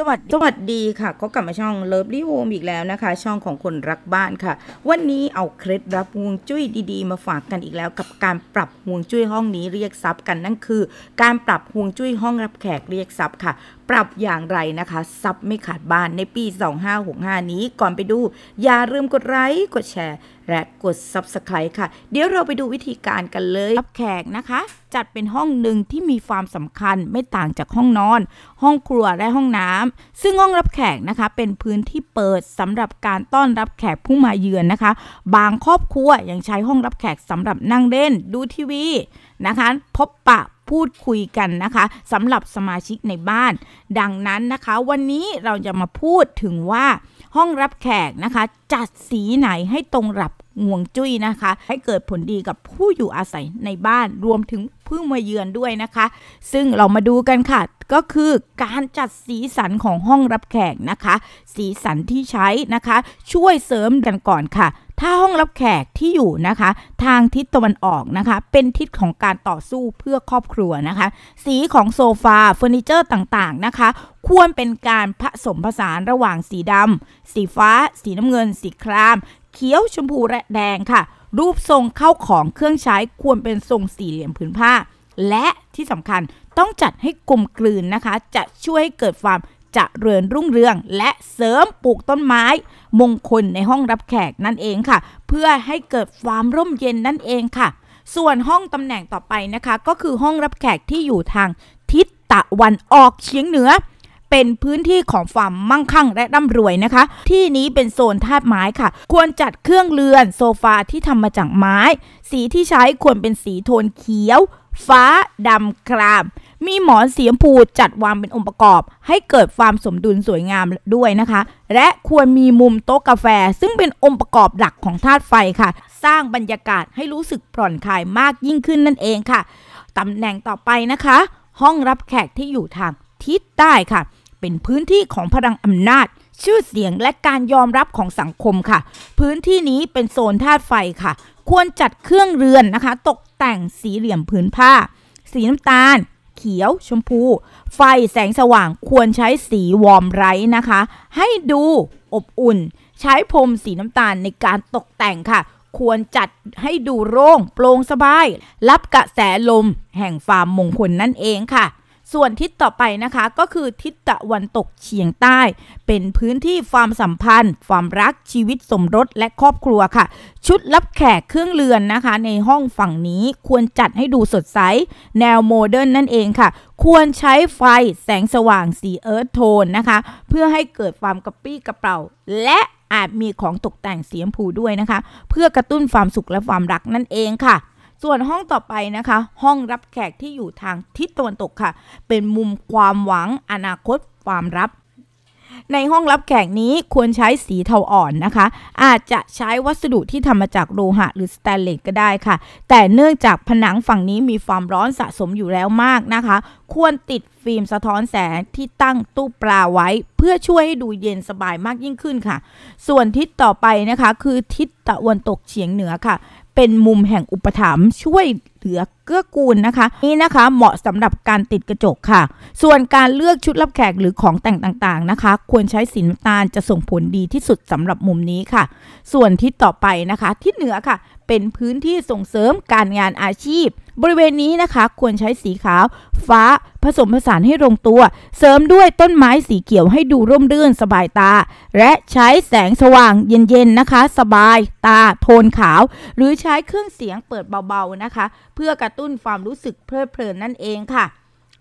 สวัสดีสวัสดีค่ะ ก็กลับมาช่องเลิฟลี่โฮมอีกแล้วนะคะช่องของคนรักบ้านค่ะ วันนี้เอาเคล็ดรับห่วงจุ้ยดีๆ มาฝากกันอีกแล้ว กับการปรับห่วงจุ้ยห้องนี้เรียกทรัพกันนั่นคือการปรับห่วงจุ้ยห้องรับแขกเรียกทรัพค่ะปรับอย่างไรนะคะ ซับไม่ขาดบ้านในปี 2565 นี้ ก่อนไปดู อย่าลืมกดไลค์กดแชร์ และกด Subscribe ค่ะ เดี๋ยวเราไปดูวิธีการกันเลย รับแขกนะคะ จัดเป็นห้องหนึ่งที่มีความสำคัญไม่ต่างจากห้องนอน ห้องครัวและห้องน้ำซึ่งห้องรับแขกนะคะ เป็นพื้นที่เปิดสำหรับการต้อนรับแขกผู้มาเยือนนะคะ บางครอบครัวยังใช้ห้องรับแขกสำหรับนั่งเล่นดูทีวีนะคะ พบปะพูดคุยกันนะคะสำหรับสมาชิกในบ้าน ดังนั้นนะคะ วันนี้เราจะมาพูดถึงว่าห้องรับแขกนะคะ จัดสีไหนให้ตรงรับงวงจุ้ยนะคะ ให้เกิดผลดีกับผู้อยู่อาศัยในบ้านรวมถึงพึ่งมาเยือนด้วยนะคะ ซึ่งเรามาดูกันค่ะก็คือการจัดสีสันของห้องรับแขกนะคะ สีสันที่ใช้นะคะ ช่วยเสริมกันก่อนค่ะถ้าห้องรับแขกที่อยู่นะคะทางทิศตะวันออกนะคะ เป็นทิศของการต่อสู้เพื่อครอบครัวนะคะ สีของโซฟาเฟอร์นิเจอร์ต่างๆนะคะ ควรเป็นการผสมผสานระหว่างสีดำสีฟ้า สีน้ำเงิน สีคราม เขียวชมพูและแดงค่ะ รูปทรงเข้าของเครื่องใช้ควรเป็นทรงสี่เหลี่ยมผืนผ้า และที่สำคัญต้องจัดให้กลมกลืนนะคะจะช่วยให้เกิดความจะเรือนรุ่งเรืองและเสริมปลูกต้นไม้ มงคลในห้องรับแขกนั่นเองค่ะ เพื่อให้เกิดความร่มเย็นนั่นเองค่ะ ส่วนห้องตำแหน่งต่อไปนะคะ ก็คือห้องรับแขกที่อยู่ทางทิศตะวันออกเฉียงเหนือ เป็นพื้นที่ของความมั่งคั่งและร่ำรวยนะคะ ที่นี้เป็นโซนธาตุไม้ค่ะ ควรจัดเครื่องเรือนโซฟาที่ทำมาจากไม้ สีที่ใช้ควรเป็นสีโทนเขียว ฟ้าดำครามมีหมอนสีชมพูจัดวางเป็นองค์ประกอบ ให้เกิดความสมดุลสวยงามด้วยนะคะ และควรมีมุมโต๊ะกาแฟซึ่งเป็นองค์ประกอบหลักของธาตุไฟค่ะ สร้างบรรยากาศให้รู้สึกผ่อนคลายมากยิ่งขึ้นนั่นเองค่ะ ตำแหน่งต่อไปนะคะ ห้องรับแขกที่อยู่ทาง ทิศใต้ค่ะ เป็นพื้นที่ของพลังอำนาจ ชื่อเสียงและการยอมรับของสังคมค่ะ พื้นที่นี้เป็นโซนธาตุไฟค่ะ ควรจัดเครื่องเรือนนะคะ ตกแต่งสีเหลี่ยมพื้นผ้าสีน้ำตาลเขียวชมพู ไฟแสงสว่างควรใช้สีวอร์มไร้นะคะ ให้ดูอบอุ่น ใช้พรมสีน้ำตาลในการตกแต่งค่ะ ควรจัดให้ดูโร่งโปร่งสบาย รับกระแสลมแห่งฟาร์มมงคลนั่นเองค่ะส่วนทิศต่อไปนะคะก็คือทิศตะวันตกเฉียงใต้ เป็นพื้นที่ความสัมพันธ์ ความรักชีวิตสมรสและครอบครัวค่ะ ชุดรับแขกเครื่องเรือนนะคะ ในห้องฝั่งนี้ควรจัดให้ดูสดใสแนวโมเดิร์นนั่นเองค่ะ ควรใช้ไฟแสงสว่าง สีเอิร์ธโทน นะคะ เพื่อให้เกิดความกระปี้กระเป๋า และอาจมีของตกแต่งเสียมผูด้วยนะคะ เพื่อกระตุ้นความสุขและความรักนั่นเองค่ะส่วนห้องต่อไปนะคะ ห้องรับแขกที่อยู่ทางทิศตะวันตกค่ะ เป็นมุมความหวังอนาคตความรับ ในห้องรับแขกนี้ควรใช้สีเทาอ่อนนะคะ อาจจะใช้วัสดุที่ทำมาจากโลหะ หรือสแตนเลสก็ได้ค่ะ แต่เนื่องจากผนังฝั่งนี้มีความร้อนสะสมอยู่แล้วมากนะคะ ควรติดฟิล์มสะท้อนแสงที่ตั้งตู้ปลาไว้ เพื่อช่วยให้ดูเย็นสบายมากยิ่งขึ้นค่ะ ส่วนทิศต่อไปนะคะ คือทิศตะวันตกเฉียงเหนือค่ะเป็นมุมแห่งอุปถัมภ์ช่วยเหลือเกื้อกูลนะคะนี่นะคะเหมาะสำหรับการติดกระจกค่ะ ส่วนการเลือกชุดรับแขกหรือของแต่งต่างๆนะคะ ควรใช้สีน้ำตาลจะส่งผลดีที่สุดสำหรับมุมนี้ค่ะส่วนทิศต่อไปนะคะทิศเหนือค่ะเป็นพื้นที่ส่งเสริมการงานอาชีพ บริเวณนี้นะคะ ควรใช้สีขาวฟ้าผสมผสานให้ลงตัว เสริมด้วยต้นไม้สีเขียวให้ดูร่มรื่นสบายตา และใช้แสงสว่างเย็นๆนะคะ สบายตา โทนขาว หรือใช้เครื่องเสียงเปิดเบาๆนะคะเพื่อกระตุ้นความรู้สึกเพลิดเพลินนั่นเองค่ะ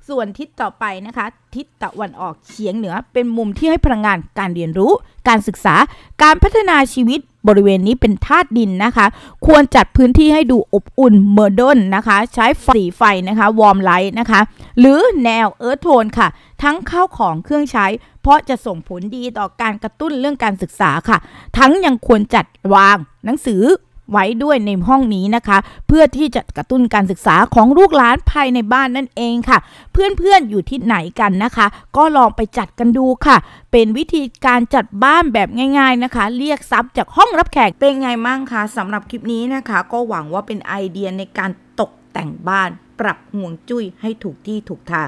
ส่วนทิศต่อไปนะคะ ทิศตะวันออกเฉียงเหนือเป็นมุมที่ให้พลังงานการเรียนรู้ การศึกษา การพัฒนาชีวิตบริเวณนี้เป็นธาตุดินนะคะ ควรจัดพื้นที่ให้ดูอบอุ่นเมอร์ดนนะคะ ใช้สีไฟนะคะ วอร์มไลท์นะคะ หรือแนวเอิร์ธโทนค่ะ ทั้งข้าวของเครื่องใช้ เพราะจะส่งผลดีต่อการกระตุ้นเรื่องการศึกษาค่ะ ทั้งยังควรจัดวางหนังสือไว้ด้วยในห้องนี้นะคะ เพื่อที่จะกระตุ้นการศึกษาของลูกหลานภายในบ้านนั่นเองค่ะ เพื่อนๆออยู่ที่ไหนกันนะคะ ก็ลองไปจัดกันดูค่ะ เป็นวิธีการจัดบ้านแบบง่าย ๆนะคะ เรียกทรัพย์จากห้องรับแขกเป็นไงมั่งคะสำหรับคลิปนี้นะคะ ก็หวังว่าเป็นไอเดียในการตกแต่งบ้านปรับห่วงจุ้ยให้ถูกที่ถูกทาง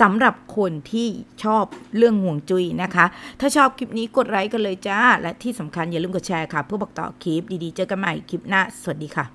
สำหรับคนที่ชอบเรื่องห่วงจุ้ยนะคะ ถ้าชอบคลิปนี้กดไลค์กันเลยจ้า และที่สำคัญอย่าลืมกดแชร์ค่ะ เพื่อบอกต่อคลิปดีๆ เจอกันใหม่คลิปหน้าสวัสดีค่ะ